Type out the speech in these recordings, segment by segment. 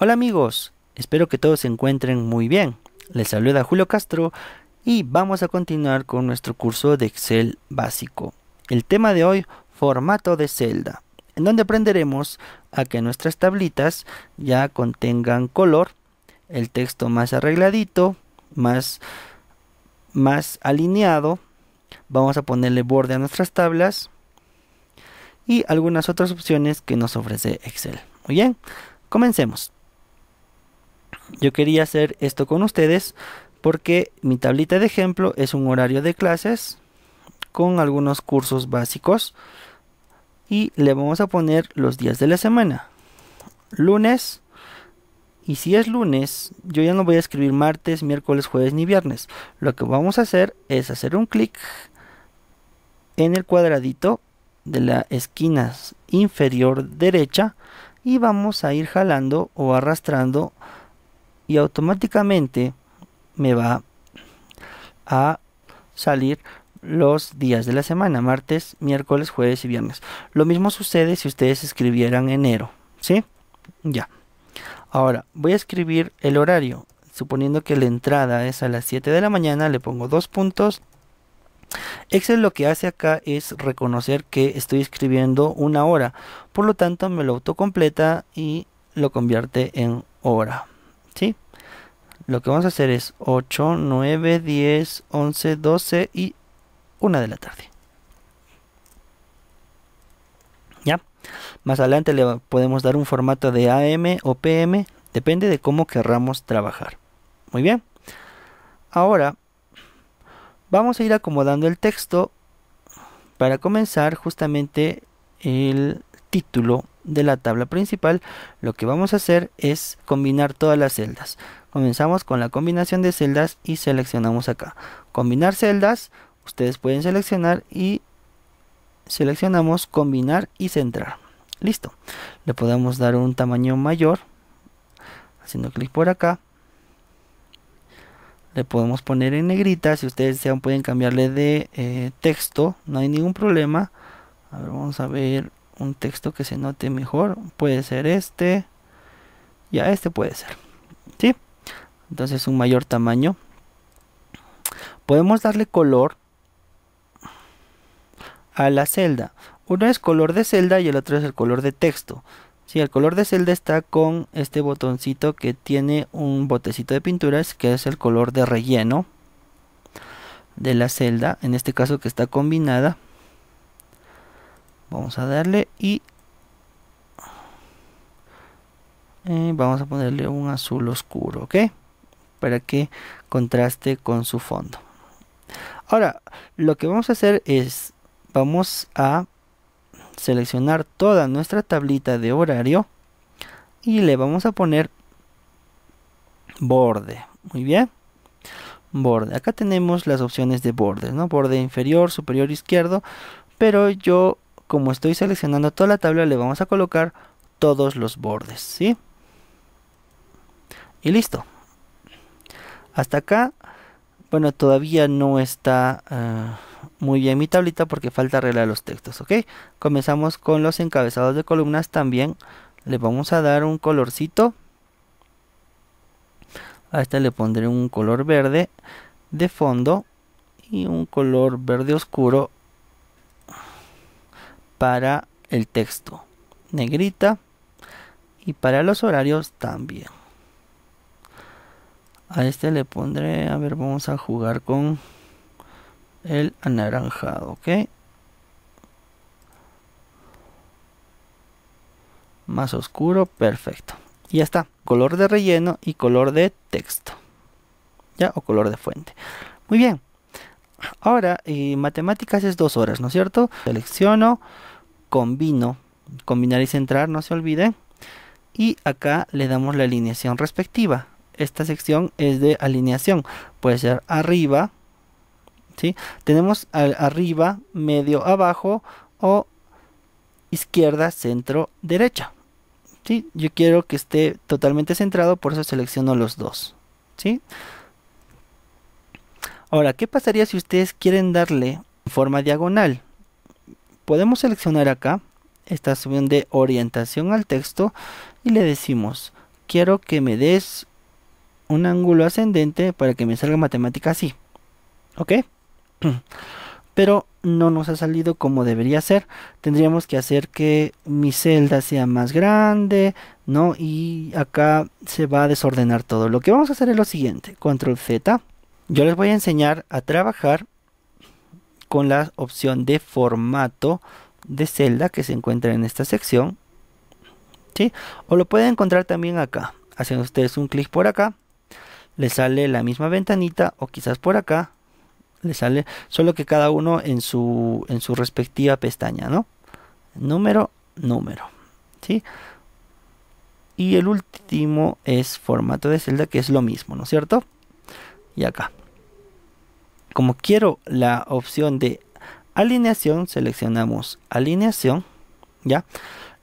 Hola amigos, espero que todos se encuentren muy bien. Les saluda Julio Castro y vamos a continuar con nuestro curso de Excel básico. El tema de hoy, formato de celda, en donde aprenderemos a que nuestras tablitas ya contengan color, el texto más arregladito, más, más alineado. Vamos a ponerle borde a nuestras tablas y algunas otras opciones que nos ofrece Excel. Muy bien, comencemos yo quería hacer esto con ustedes porque mi tablita de ejemplo es un horario de clases con algunos cursos básicos y le vamos a poner los días de la semana. Lunes, y si es lunes, yo ya no voy a escribir martes, miércoles, jueves ni viernes. Lo que vamos a hacer es hacer un clic en el cuadradito de la esquina inferior derecha y vamos a ir jalando o arrastrando y automáticamente me va a salir los días de la semana, martes, miércoles, jueves y viernes. Lo mismo sucede si ustedes escribieran enero, ¿sí? Ya. Ahora, voy a escribir el horario. Suponiendo que la entrada es a las 7 de la mañana, le pongo dos puntos. Excel lo que hace acá es reconocer que estoy escribiendo una hora, por lo tanto me lo autocompleta y lo convierte en hora. ¿Sí? Lo que vamos a hacer es 8, 9, 10, 11, 12 y 1 de la tarde. ¿Ya? Más adelante le podemos dar un formato de AM o PM, depende de cómo querramos trabajar. Muy bien. Ahora, vamos a ir acomodando el texto para comenzar justamente el título de la tabla principal, lo que vamos a hacer es combinar todas las celdas. Comenzamos con la combinación de celdas y seleccionamos acá. Combinar celdas, ustedes pueden seleccionar y seleccionamos combinar y centrar. Listo. Le podemos dar un tamaño mayor, haciendo clic por acá. Le podemos poner en negrita, si ustedes desean pueden cambiarle de eh, texto, no hay ningún problema. vamos a ver un texto que se note mejor. Puede ser este. Ya este puede ser. ¿Sí? Entonces un mayor tamaño. Podemos darle color a la celda. Uno es color de celda y el otro es el color de texto. si el color de celda está con este botoncito que tiene un botecito de pinturas que es el color de relleno de la celda, en este caso que está combinada. Vamos a darle y eh, vamos a ponerle un azul oscuro, ¿ok? Para que contraste con su fondo. Ahora, lo que vamos a hacer es, vamos a seleccionar toda nuestra tablita de horario y le vamos a poner borde. Muy bien. Borde. Acá tenemos las opciones de borde, ¿no? Borde inferior, superior, izquierdo. Pero yo como estoy seleccionando toda la tabla, le vamos a colocar todos los bordes, ¿sí? Y listo. Hasta acá, bueno, todavía no está eh, muy bien mi tablita porque falta arreglar los textos, ¿ok? Comenzamos con los encabezados de columnas también. Le vamos a dar un colorcito. A este le pondré un color verde de fondo y un color verde oscuro para el texto negrita y para los horarios también a este le pondré a ver vamos a jugar con el anaranjado ok más oscuro perfecto y ya está color de relleno y color de texto ya o color de fuente muy bien ahora eh, matemáticas es dos horas no es cierto selecciono combino, combinar y centrar, no se olvide. Y acá le damos la alineación respectiva. Esta sección es de alineación. Puede ser arriba, ¿sí? Tenemos arriba, medio, abajo o izquierda, centro, derecha. ¿sí? Yo quiero que esté totalmente centrado, por eso selecciono los dos. ¿sí? Ahora, ¿qué pasaría si ustedes quieren darle forma diagonal? podemos seleccionar acá esta opción de orientación al texto y le decimos quiero que me des un ángulo ascendente para que me salga matemática así ok pero no nos ha salido como debería ser tendríamos que hacer que mi celda sea más grande no y acá se va a desordenar todo lo que vamos a hacer es lo siguiente control z yo les voy a enseñar a trabajar con la opción de formato de celda que se encuentra en esta sección. ¿sí? O lo pueden encontrar también acá. Hacen ustedes un clic por acá. Le sale la misma ventanita o quizás por acá. Le sale solo que cada uno en su, en su respectiva pestaña. ¿no? Número, número. ¿sí? Y el último es formato de celda que es lo mismo. ¿No es cierto? Y acá como quiero la opción de alineación, seleccionamos alineación, ¿ya?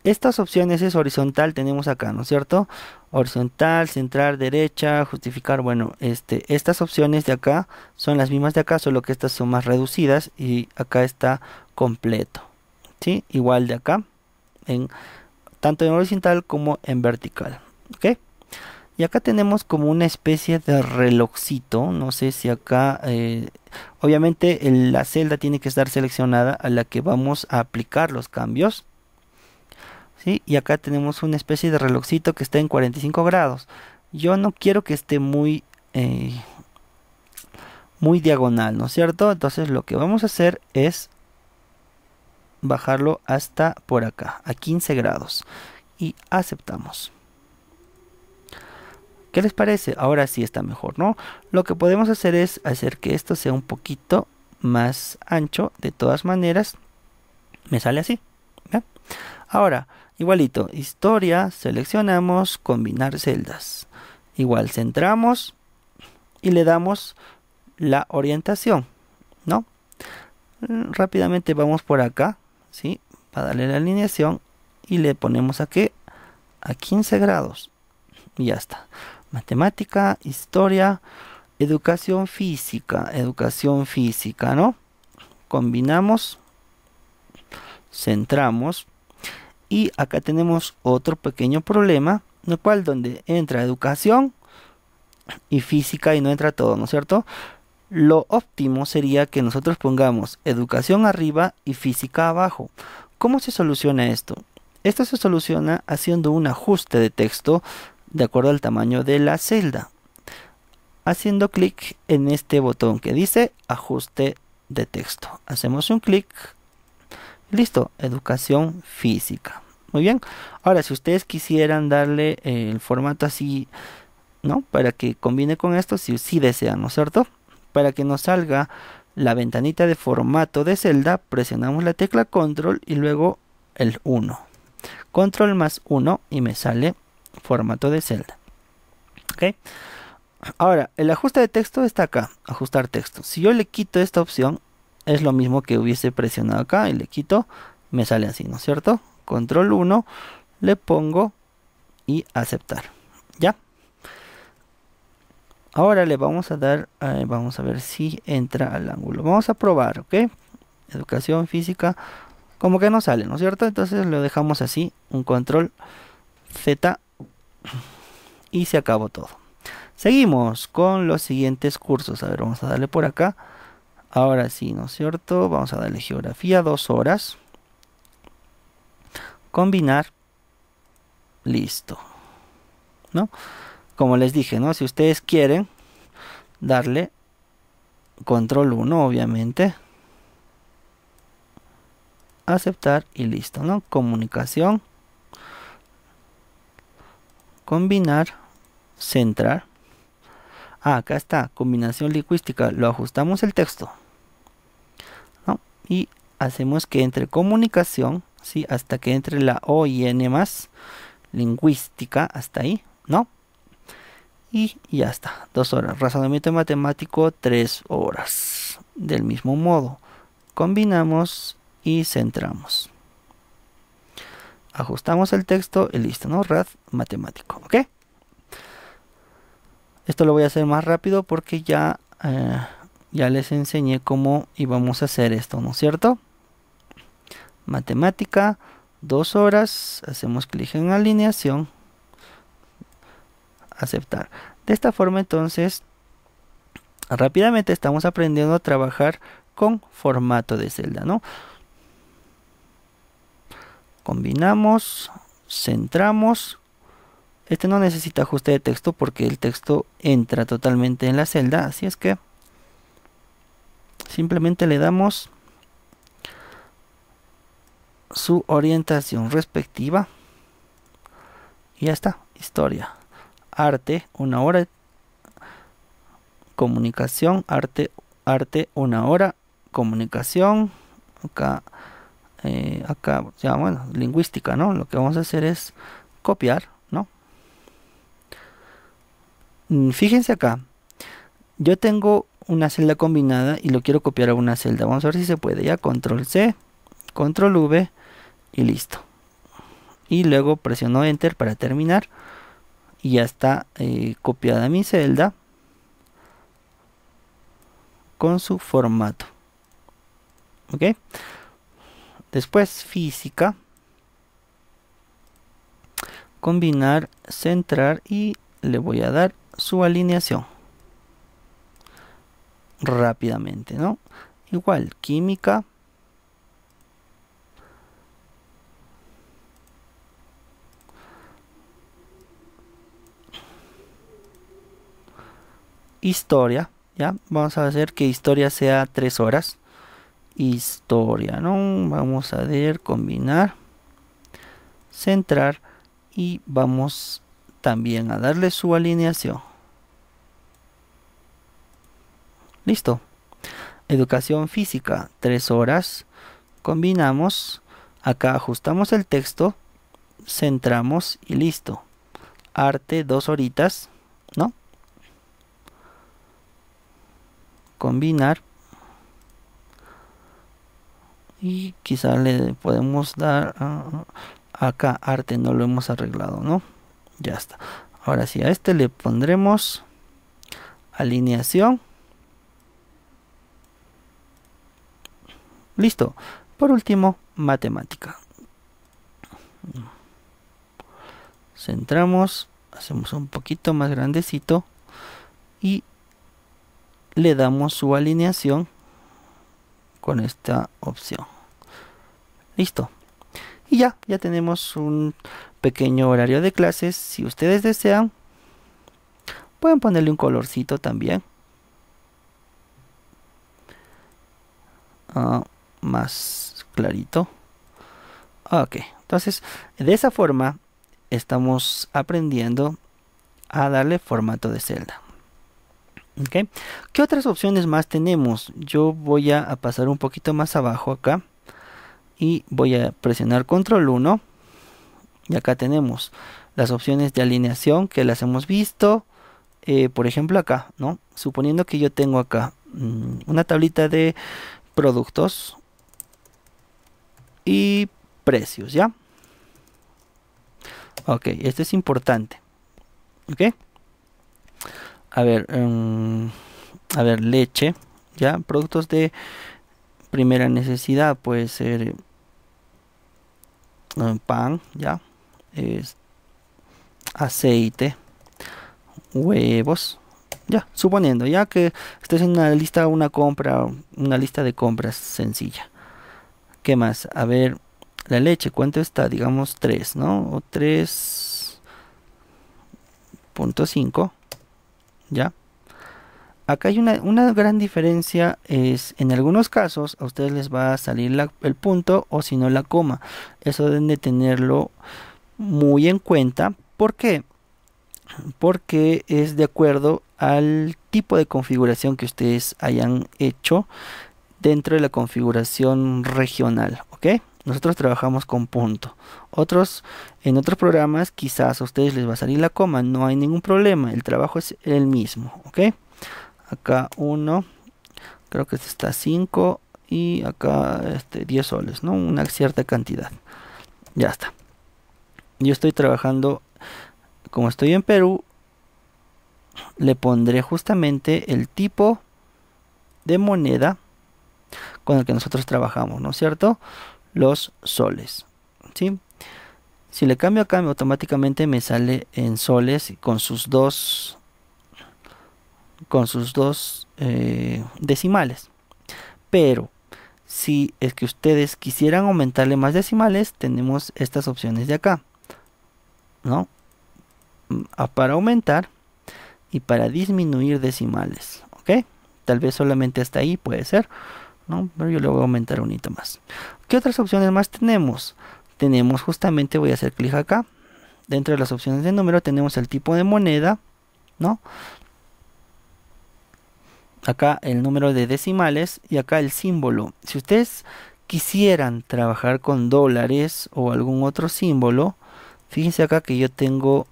Estas opciones es horizontal, tenemos acá, ¿no es cierto? Horizontal, central, derecha, justificar, bueno, este, estas opciones de acá son las mismas de acá, solo que estas son más reducidas y acá está completo, ¿sí? Igual de acá, en, tanto en horizontal como en vertical, ¿ok? Y acá tenemos como una especie de relojcito, no sé si acá, eh, obviamente la celda tiene que estar seleccionada a la que vamos a aplicar los cambios. ¿sí? Y acá tenemos una especie de relojcito que está en 45 grados. Yo no quiero que esté muy, eh, muy diagonal, ¿no es cierto? Entonces lo que vamos a hacer es bajarlo hasta por acá, a 15 grados. Y aceptamos. ¿Qué les parece? Ahora sí está mejor, ¿no? Lo que podemos hacer es hacer que esto sea un poquito más ancho. De todas maneras, me sale así. Ahora, igualito, historia, seleccionamos, combinar celdas. Igual, centramos y le damos la orientación, ¿no? Rápidamente vamos por acá, ¿sí? Para darle la alineación y le ponemos aquí a 15 grados. Y ya está matemática, historia, educación física, educación física, ¿no? Combinamos, centramos y acá tenemos otro pequeño problema, no cual donde entra educación y física y no entra todo, ¿no es cierto? Lo óptimo sería que nosotros pongamos educación arriba y física abajo. ¿Cómo se soluciona esto? Esto se soluciona haciendo un ajuste de texto de acuerdo al tamaño de la celda haciendo clic en este botón que dice ajuste de texto. Hacemos un clic. Listo, educación física. Muy bien. Ahora, si ustedes quisieran darle eh, el formato así, ¿no? Para que combine con esto, si, desean, ¿no cierto? Para que nos salga la ventanita de formato de celda, presionamos la tecla control y luego el 1. Control más 1 y me sale formato de celda. ¿Okay? Ahora, el ajuste de texto está acá, ajustar texto. Si yo le quito esta opción, es lo mismo que hubiese presionado acá y le quito, me sale así, ¿no es cierto? Control 1, le pongo y aceptar. ¿Ya? Ahora le vamos a dar, eh, vamos a ver si entra al ángulo. Vamos a probar, ¿ok? Educación física, como que no sale, ¿no es cierto? Entonces lo dejamos así, un control Z y se acabó todo. Seguimos con los siguientes cursos. A ver, vamos a darle por acá. Ahora sí, ¿no es cierto? Vamos a darle geografía, dos horas. Combinar. Listo. ¿No? Como les dije, ¿no? Si ustedes quieren darle control 1, obviamente. Aceptar y listo, ¿no? Comunicación combinar, centrar. Ah, acá está, combinación lingüística, lo ajustamos el texto. Y hacemos que entre comunicación, ¿sí? hasta que entre la O y N más, lingüística, hasta ahí, ¿no? Y ya está, dos horas. Razonamiento matemático, tres horas. Del mismo modo, combinamos y centramos ajustamos el texto y listo, ¿no? RAD matemático, ¿ok? Esto lo voy a hacer más rápido porque ya, eh, ya les enseñé cómo íbamos a hacer esto, ¿no es cierto? Matemática, dos horas, hacemos clic en alineación, aceptar. De esta forma entonces, rápidamente estamos aprendiendo a trabajar con formato de celda, ¿no? combinamos, centramos. Este no necesita ajuste de texto porque el texto entra totalmente en la celda, así es que simplemente le damos su orientación respectiva y ya está, historia, arte, una hora, comunicación, arte, arte, una hora, comunicación, acá eh, acá, bueno, lingüística, ¿no? Lo que vamos a hacer es copiar, ¿no? Mm, fíjense acá, yo tengo una celda combinada y lo quiero copiar a una celda. Vamos a ver si se puede, ya, control C, control V y listo. Y luego presiono enter para terminar y ya está eh, copiada mi celda con su formato. ¿Ok? Después física. Combinar, centrar y le voy a dar su alineación. Rápidamente, ¿no? Igual, química. Historia, ¿ya? Vamos a hacer que historia sea tres horas historia, ¿no? Vamos a ver, combinar, centrar y vamos también a darle su alineación. Listo. Educación física, Tres horas. Combinamos, acá ajustamos el texto, centramos y listo. Arte, dos horitas, ¿no? Combinar y quizás le podemos dar ah, ah, acá arte, no lo hemos arreglado, ¿no? Ya está. Ahora sí, a este le pondremos alineación. Listo. Por último, matemática. Centramos, hacemos un poquito más grandecito y le damos su alineación con esta opción. Listo. Y ya, ya tenemos un pequeño horario de clases. Si ustedes desean, pueden ponerle un colorcito también. Ah, más clarito. Ok, entonces de esa forma estamos aprendiendo a darle formato de celda. Okay. ¿Qué otras opciones más tenemos? Yo voy a pasar un poquito más abajo acá y voy a presionar control 1 y acá tenemos las opciones de alineación que las hemos visto eh, por ejemplo acá no suponiendo que yo tengo acá mm, una tablita de productos y precios ya ok esto es importante ok a ver em, a ver leche ya productos de primera necesidad puede ser eh, pan, ya, es aceite, huevos, ya, suponiendo, ya que estés en una lista, una compra, una lista de compras sencilla. ¿Qué más? A ver, la leche, ¿cuánto está? Digamos 3, ¿no? 3.5, ya. Acá hay una, gran diferencia, es en algunos casos a ustedes les va a salir el punto o si no la coma. Eso deben de tenerlo muy en cuenta. ¿Por qué? Porque es de acuerdo al tipo de configuración que ustedes hayan hecho dentro de la configuración regional. ¿Ok? Nosotros trabajamos con punto. Otros, en otros programas quizás a ustedes les va a salir la coma, no hay ningún problema, el trabajo es el mismo. ¿Ok? acá uno, creo que este está 5 y acá este 10 soles no una cierta cantidad ya está yo estoy trabajando como estoy en Perú le pondré justamente el tipo de moneda con el que nosotros trabajamos, ¿no es cierto? Los soles, ¿sí? Si le cambio acá, automáticamente me sale en soles con sus dos con sus dos eh, decimales. Pero si es que ustedes quisieran aumentarle más decimales, tenemos estas opciones de acá. ¿No? Mm, para aumentar y para disminuir decimales. ¿Ok? Tal vez solamente hasta ahí puede ser. ¿no? Pero yo le voy a aumentar un hito más. ¿Qué otras opciones más tenemos? Tenemos justamente, voy a hacer clic acá. Dentro de las opciones de número tenemos el tipo de moneda. ¿No? acá el número de decimales y acá el símbolo. Si ustedes quisieran trabajar con dólares o algún otro símbolo, fíjense acá que yo tengo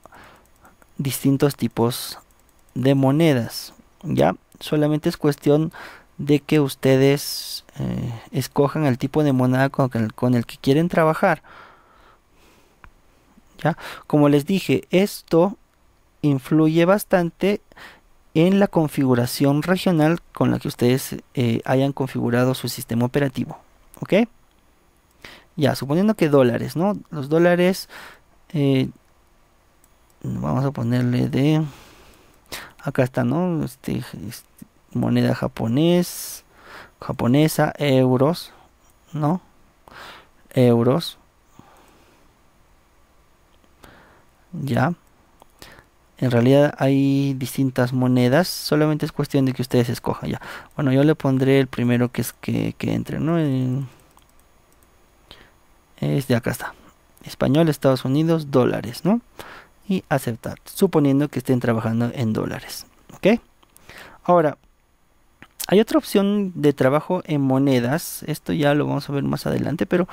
distintos tipos de monedas. Ya, solamente es cuestión de que ustedes eh, escojan el tipo de moneda con el, que quieren trabajar. ¿Ya? Como les dije, esto influye bastante en la configuración regional con la que ustedes eh, hayan configurado su sistema operativo. ¿Ok? Ya, suponiendo que dólares, ¿no? Los dólares, eh, vamos a ponerle de... Acá está, ¿no? Este, este, moneda japonés, japonesa, euros, ¿no? Euros. Ya. En realidad hay distintas monedas, solamente es cuestión de que ustedes escojan ya. Bueno, yo le pondré el primero que es que, entre, ¿no? Eh, es de acá está. Español, Estados Unidos, dólares, ¿no? Y aceptar, suponiendo que estén trabajando en dólares, ¿ok? Ahora, hay otra opción de trabajo en monedas, esto ya lo vamos a ver más adelante, pero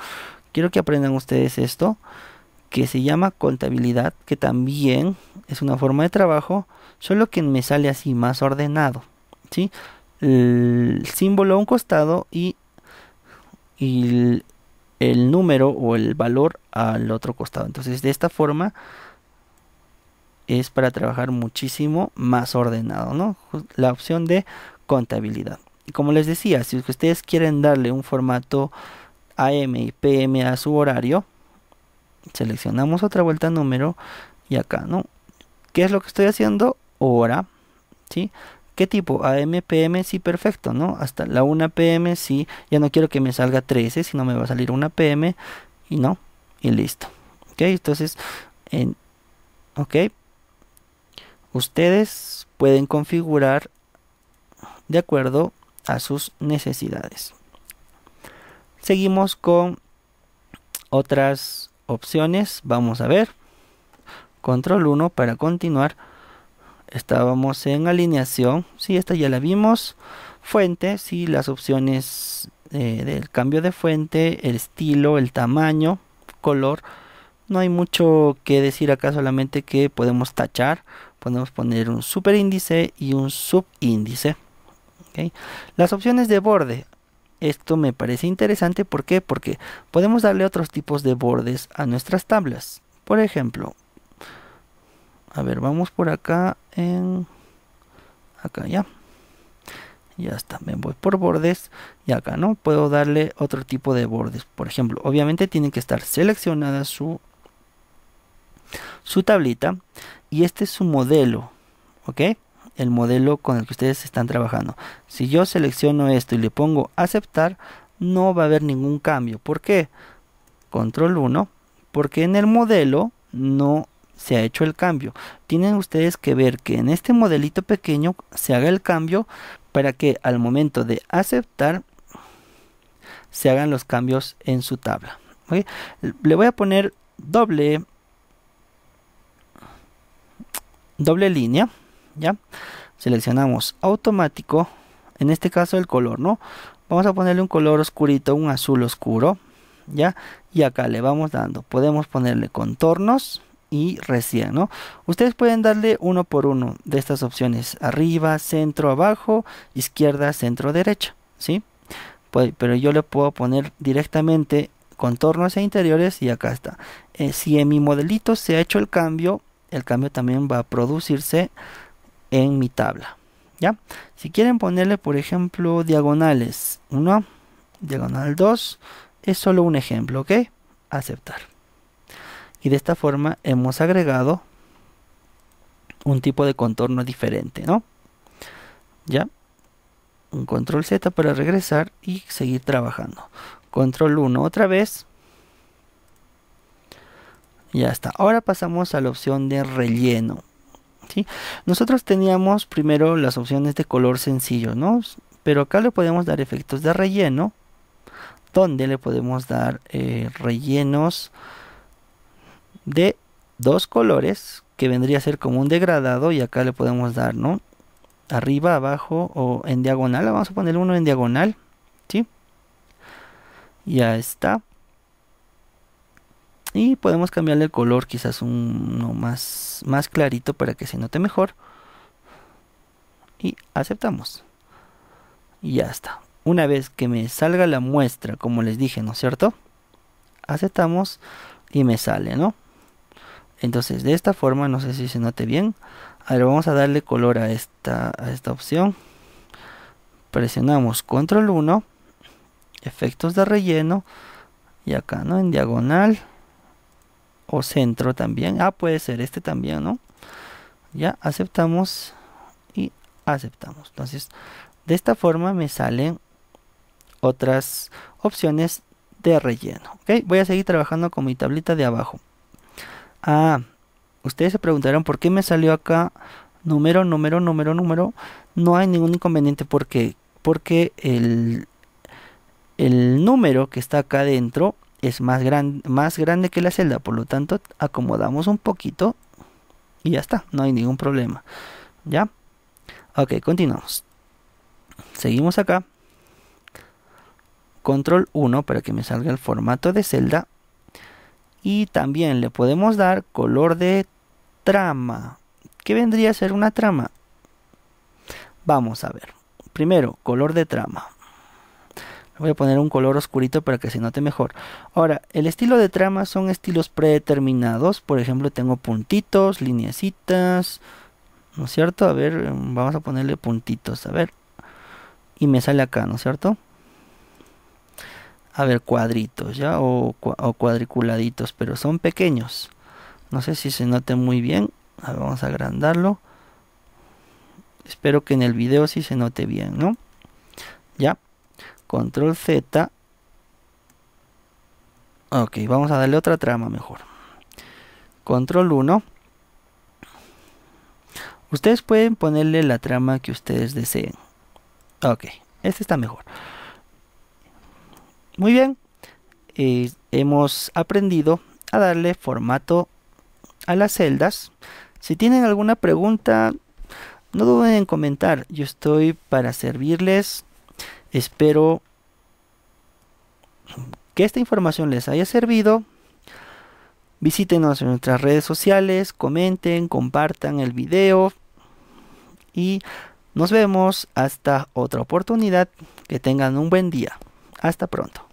quiero que aprendan ustedes esto que se llama contabilidad, que también es una forma de trabajo, solo que me sale así más ordenado, ¿sí? El símbolo a un costado y, el, número o el valor al otro costado. Entonces, de esta forma es para trabajar muchísimo más ordenado, ¿no? La opción de contabilidad. Y como les decía, si ustedes quieren darle un formato AM y PM a su horario, seleccionamos otra vuelta número y acá, ¿no? ¿Qué es lo que estoy haciendo? Ahora ¿sí? ¿Qué tipo? AM, PM, sí, perfecto, ¿no? Hasta la 1 PM, sí. Ya no quiero que me salga 13, sino me va a salir 1 PM y no, y listo. ¿Ok? Entonces, en, ¿ok? Ustedes pueden configurar de acuerdo a sus necesidades. Seguimos con otras opciones, vamos a ver. Control 1 para continuar. Estábamos en alineación, si esta ya la vimos. Fuente, sí, las opciones eh, del cambio de fuente, el estilo, el tamaño, color. No hay mucho que decir acá, solamente que podemos tachar, podemos poner un super índice y un subíndice. ¿okay? Las opciones de borde, esto me parece interesante, ¿por qué? Porque podemos darle otros tipos de bordes a nuestras tablas. Por ejemplo, a ver, vamos por acá en... Acá ya. Ya está, me voy por bordes y acá, ¿no? Puedo darle otro tipo de bordes. Por ejemplo, obviamente tiene que estar seleccionada su, su tablita y este es su modelo, ¿ok? el modelo con el que ustedes están trabajando. Si yo selecciono esto y le pongo aceptar, no va a haber ningún cambio. ¿Por qué? Control 1, porque en el modelo no se ha hecho el cambio. Tienen ustedes que ver que en este modelito pequeño se haga el cambio para que al momento de aceptar se hagan los cambios en su tabla. Le voy a poner doble doble línea ¿ya? Seleccionamos automático, en este caso el color, ¿no? Vamos a ponerle un color oscurito, un azul oscuro, ¿ya? Y acá le vamos dando, podemos ponerle contornos y recién, ¿no? Ustedes pueden darle uno por uno de estas opciones, arriba, centro, abajo, izquierda, centro, derecha, ¿sí? Pues, pero yo le puedo poner directamente contornos e interiores y acá está. Eh, si en mi modelito se ha hecho el cambio, el cambio también va a producirse en mi tabla. ¿Ya? Si quieren ponerle, por ejemplo, diagonales 1, diagonal 2, es solo un ejemplo, ¿ok? Aceptar. Y de esta forma hemos agregado un tipo de contorno diferente, ¿no? ¿Ya? Un control Z para regresar y seguir trabajando. Control 1 otra vez. Ya está. Ahora pasamos a la opción de relleno. Nosotros teníamos primero las opciones de color sencillo, Pero acá le podemos dar efectos de relleno, donde le podemos dar eh, rellenos de dos colores, que vendría a ser como un degradado, y acá le podemos dar, ¿no? Arriba, abajo o en diagonal, vamos a poner uno en diagonal, ¿sí? Ya está y podemos cambiarle el color quizás uno más, más clarito para que se note mejor y aceptamos y ya está una vez que me salga la muestra como les dije no es cierto aceptamos y me sale no entonces de esta forma no sé si se note bien ahora vamos a darle color a esta a esta opción presionamos control 1 efectos de relleno y acá no en diagonal o centro también. Ah, puede ser este también, ¿no? Ya aceptamos y aceptamos. Entonces, de esta forma me salen otras opciones de relleno. okay Voy a seguir trabajando con mi tablita de abajo. Ah, ustedes se preguntarán por qué me salió acá número, número, número, número. No hay ningún inconveniente porque, porque el, el número que está acá adentro es más, gran, más grande que la celda, por lo tanto acomodamos un poquito y ya está, no hay ningún problema. ¿Ya? Ok, continuamos. Seguimos acá. Control 1 para que me salga el formato de celda. Y también le podemos dar color de trama. ¿Qué vendría a ser una trama? Vamos a ver. Primero, color de trama voy a poner un color oscurito para que se note mejor. Ahora, el estilo de trama son estilos predeterminados. Por ejemplo, tengo puntitos, lineecitas. ¿No es cierto? A ver, em, vamos a ponerle puntitos. A ver. Y me sale acá, ¿no es cierto? A ver, cuadritos, ¿ya? O, cuadriculaditos, pero son pequeños. No sé si se note muy bien. vamos a agrandarlo. Espero que en el video sí se note bien, ¿no? Ya. Control Z. Ok, vamos a darle otra trama mejor. Control 1. Ustedes pueden ponerle la trama que ustedes deseen. Ok, este está mejor. Muy bien. Eh, hemos aprendido a darle formato a las celdas. Si tienen alguna pregunta, no duden en comentar. Yo estoy para servirles. Espero que esta información les haya servido. Visítenos en nuestras redes sociales, comenten, compartan el video y nos vemos hasta otra oportunidad. Que tengan un buen día. Hasta pronto.